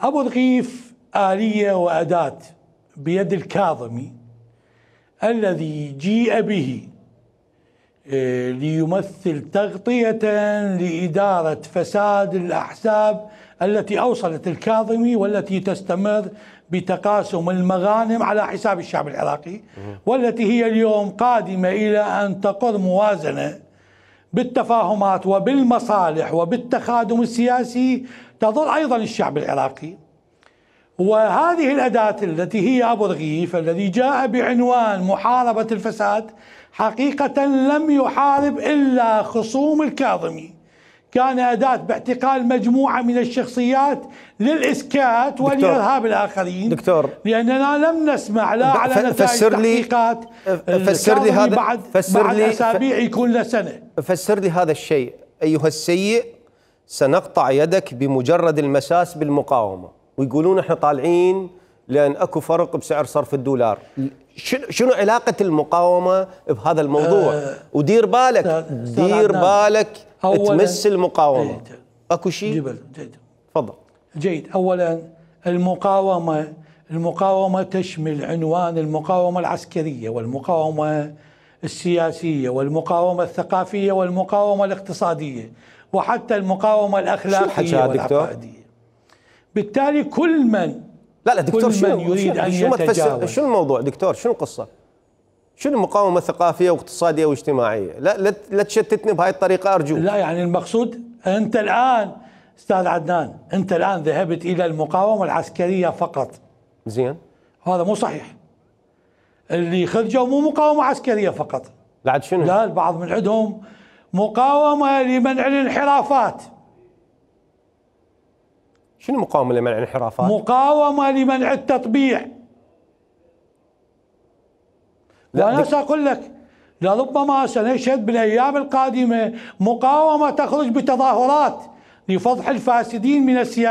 أبو رغيف آلية وأداة بيد الكاظمي الذي جيء به آه، ليمثل تغطية لإدارة فساد الأحزاب التي أوصلت الكاظمي والتي تستمر بتقاسم المغانم على حساب الشعب العراقي والتي هي اليوم قادمة إلى أن تقر موازنة بالتفاهمات وبالمصالح وبالتخادم السياسي تضر أيضا الشعب العراقي وهذه الأداة التي هي أبو رغيف الذي جاء بعنوان محاربة الفساد حقيقة لم يحارب إلا خصوم الكاظمي كان أداة باعتقال مجموعة من الشخصيات للإسكات ولإرهاب الآخرين دكتور لأننا لم نسمع لا على نتائج تحقيقات فسر لي هذا بعد, فسر بعد لي أسابيع يكون له سنة فسر لي هذا الشيء أيها السيء سنقطع يدك بمجرد المساس بالمقاومة ويقولون احنا طالعين لأن أكو فرق بسعر صرف الدولار شنو علاقة المقاومة بهذا الموضوع أه ودير بالك دير بالك تمس المقاومه اكو شيء جبل جيد تفضل جيد اولا المقاومه المقاومه تشمل عنوان المقاومه العسكريه والمقاومه السياسيه والمقاومه الثقافيه والمقاومه الاقتصاديه وحتى المقاومه الاخلاقيه والعقائديه بالتالي كل من لا لا دكتور شو شنو يريد شنو, أن يتجاوز شنو الموضوع دكتور شنو القصه شنو المقاومه الثقافيه واقتصاديه واجتماعيه لا لا تشتتني بهاي الطريقه ارجوك لا يعني المقصود انت الان استاذ عدنان انت الان ذهبت الى المقاومه العسكريه فقط زين هذا مو صحيح اللي خرجوا مو مقاومه عسكريه فقط بعد شنو لا البعض من عندهم مقاومه لمنع الانحرافات شنو مقاومه لمنع الانحرافات مقاومه لمنع التطبيع وأنا سأقول لك لربما سنشهد بالأيام القادمة مقاومة تخرج بتظاهرات لفضح الفاسدين من السياسة